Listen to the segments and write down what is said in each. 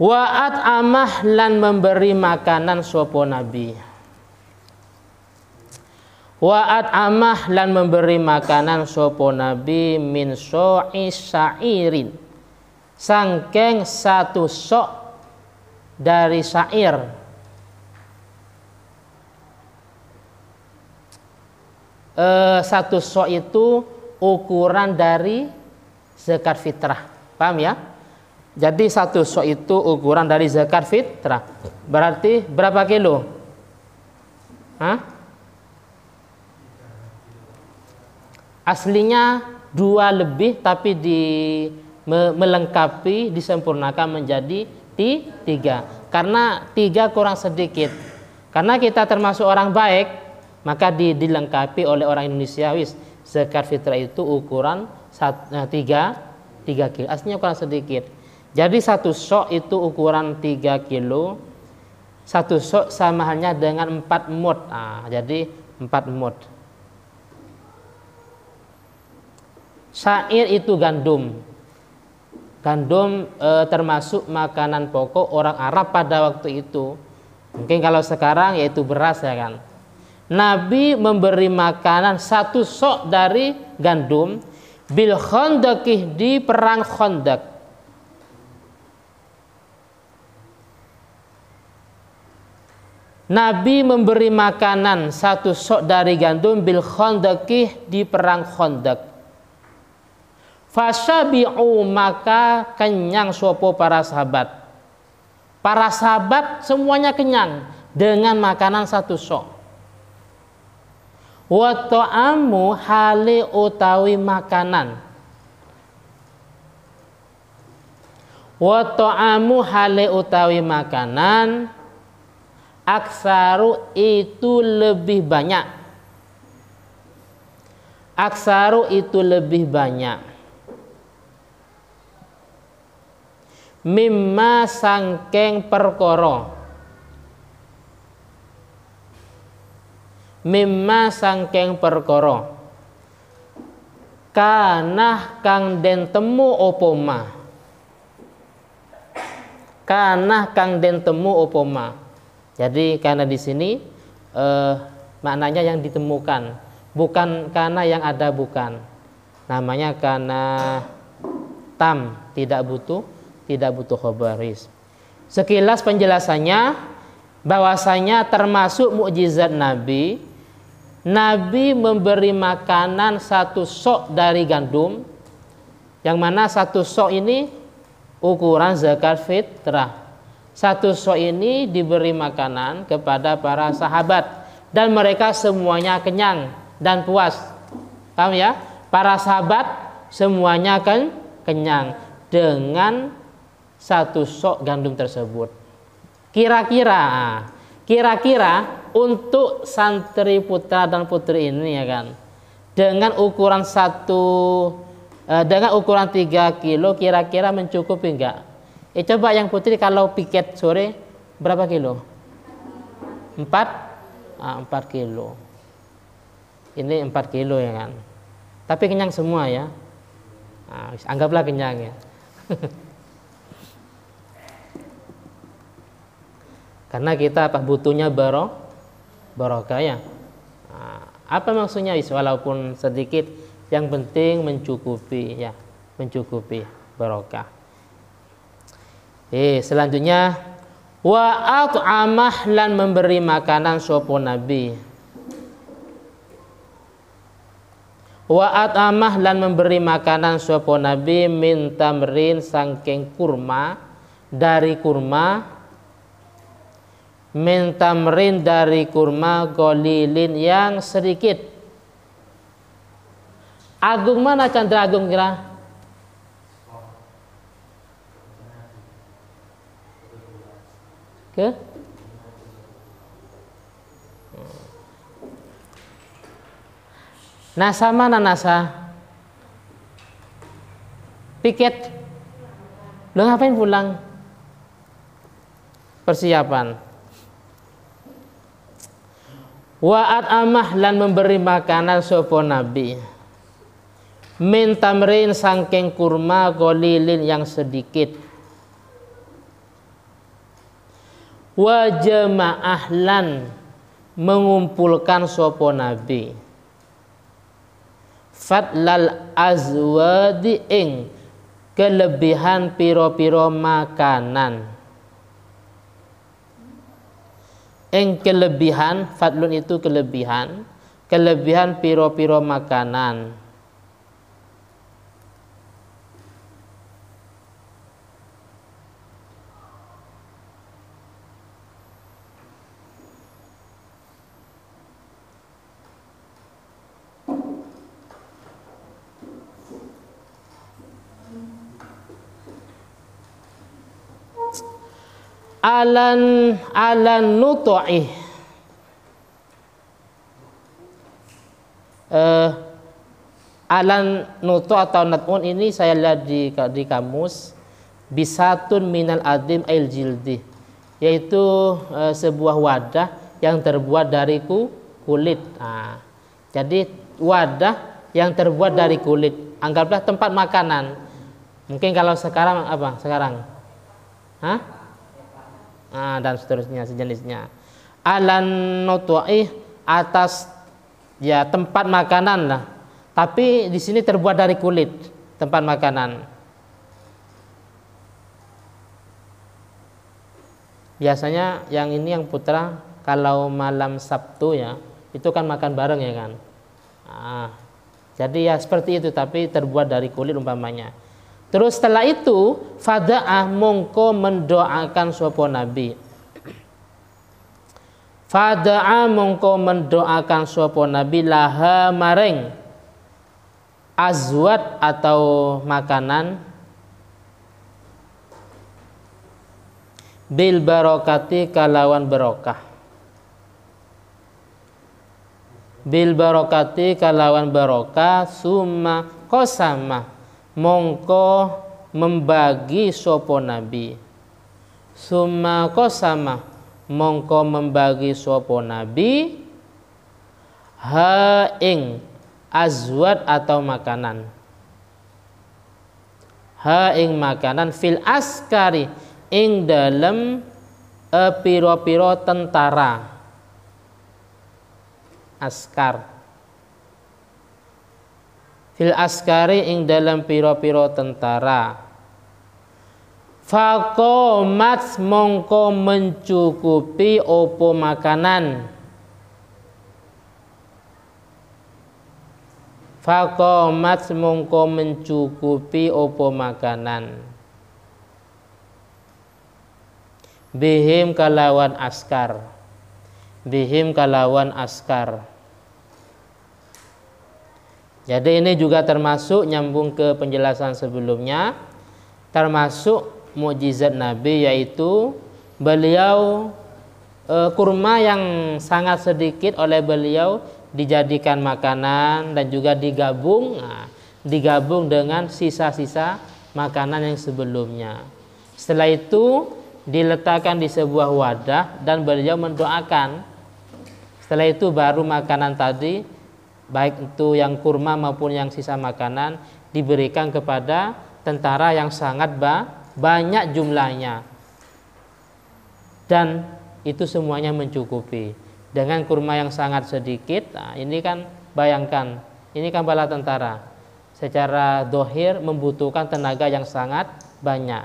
Wa'at amah lan memberi makanan sopo nabi Wa'at amah lan memberi makanan sopo nabi min so'i sa'irin Sangkeng satu sok dari sa'ir e, Satu sok itu ukuran dari zakat fitrah Paham ya? Jadi satu so itu ukuran dari zakat fitrah. Berarti berapa kilo? Hah? Aslinya dua lebih tapi di me, melengkapi disempurnakan menjadi ti, tiga. Karena tiga kurang sedikit. Karena kita termasuk orang baik maka di, dilengkapi oleh orang Indonesia wis zakat fitrah itu ukuran sat, eh, tiga tiga kilo. Aslinya kurang sedikit jadi satu sok itu ukuran 3 kilo. Satu sok sama halnya dengan 4 mod. Nah, jadi 4 mod. Syair itu gandum. Gandum e, termasuk makanan pokok orang Arab pada waktu itu. Mungkin kalau sekarang yaitu beras ya kan. Nabi memberi makanan satu sok dari gandum bil khandakih di perang khandak Nabi memberi makanan satu sok dari gandum bil khondakih di perang khondak. Fasabi'u maka kenyang sopo para sahabat. Para sahabat semuanya kenyang dengan makanan satu sok. Watoamu hale utawi makanan. Watoamu hale utawi makanan aksaru itu lebih banyak aksaru itu lebih banyak mimma sangkeng perkoro mimma sangkeng perkoro kanah kang den temu opoma kanah kang den temu opoma jadi karena di sini eh, maknanya yang ditemukan, bukan karena yang ada bukan. Namanya karena tam tidak butuh, tidak butuh khobaris. Sekilas penjelasannya bahwasanya termasuk mukjizat Nabi Nabi memberi makanan satu sok dari gandum yang mana satu sok ini ukuran zakat fitrah satu so ini diberi makanan kepada para sahabat dan mereka semuanya kenyang dan puas. Paham ya? Para sahabat semuanya kan kenyang dengan satu sok gandum tersebut. Kira-kira, kira-kira untuk santri putra dan putri ini ya kan, dengan ukuran satu, eh, dengan ukuran 3 kilo kira-kira mencukupi enggak? Eh coba yang putri kalau piket sore berapa kilo? Empat, ah, 4 kilo. Ini empat kilo ya kan. Tapi kenyang semua ya. Nah, anggaplah kenyang ya. Karena kita apa butuhnya barok barokah ya. Nah, apa maksudnya walaupun sedikit yang penting mencukupi ya, mencukupi barokah. Eh, selanjutnya wa at'amah lan memberi makanan sopo nabi. Wa at'amah lan memberi makanan sopo nabi min tamrin sangking kurma dari kurma min tamrin dari kurma golilin yang sedikit. Agung mana Candra Agung kira? ke Nasa mana Nasa? Piket. Lo ngapain pulang? Persiapan. Wa'at amah lan memberi makanan sopo nabi. Minta tamrin sangking kurma golilin yang sedikit wa jama'ahlan mengumpulkan sopo nabi fatlal azwadi ing kelebihan piro-piro makanan ing kelebihan fatlun itu kelebihan kelebihan piro-piro makanan alan alan nutoi eh, alan nuto atau natun ini saya lihat di, di kamus bisatun minal adim al jildi yaitu eh, sebuah wadah yang terbuat dari ku kulit nah, jadi wadah yang terbuat dari kulit anggaplah tempat makanan mungkin kalau sekarang apa sekarang Hah? nah, dan seterusnya sejenisnya alan notuai atas ya tempat makanan lah tapi di sini terbuat dari kulit tempat makanan biasanya yang ini yang putra kalau malam Sabtu ya itu kan makan bareng ya kan nah, jadi ya seperti itu tapi terbuat dari kulit umpamanya Terus setelah itu fada'ah mongko mendoakan sopo nabi. Fada'a mongko mendoakan sopo nabi laha mareng azwat atau makanan bil barokati kalawan barokah bil barokati kalawan barokah summa kosama mongko membagi sopo nabi summa sama mongko membagi sopo nabi haing azwat atau makanan haing makanan fil askari ing dalam eh, piro-piro tentara askar fil askari ing dalam piro-piro tentara mat mongko mencukupi opo makanan mat mongko mencukupi opo makanan Bihim kalawan askar Bihim kalawan askar jadi ini juga termasuk nyambung ke penjelasan sebelumnya termasuk mukjizat Nabi yaitu beliau e, kurma yang sangat sedikit oleh beliau dijadikan makanan dan juga digabung nah, digabung dengan sisa-sisa makanan yang sebelumnya. Setelah itu diletakkan di sebuah wadah dan beliau mendoakan. Setelah itu baru makanan tadi baik itu yang kurma maupun yang sisa makanan diberikan kepada tentara yang sangat ba banyak jumlahnya dan itu semuanya mencukupi dengan kurma yang sangat sedikit nah ini kan bayangkan ini kan bala tentara secara dohir membutuhkan tenaga yang sangat banyak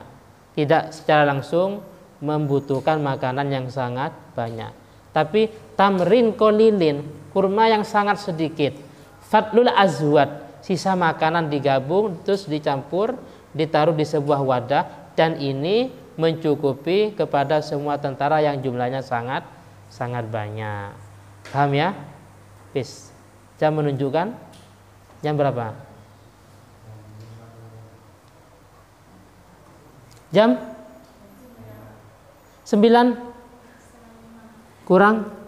tidak secara langsung membutuhkan makanan yang sangat banyak tapi tamrin kolilin kurma yang sangat sedikit fatlul azwat sisa makanan digabung terus dicampur ditaruh di sebuah wadah dan ini mencukupi kepada semua tentara yang jumlahnya sangat sangat banyak paham ya bis jam menunjukkan jam berapa jam 9 kurang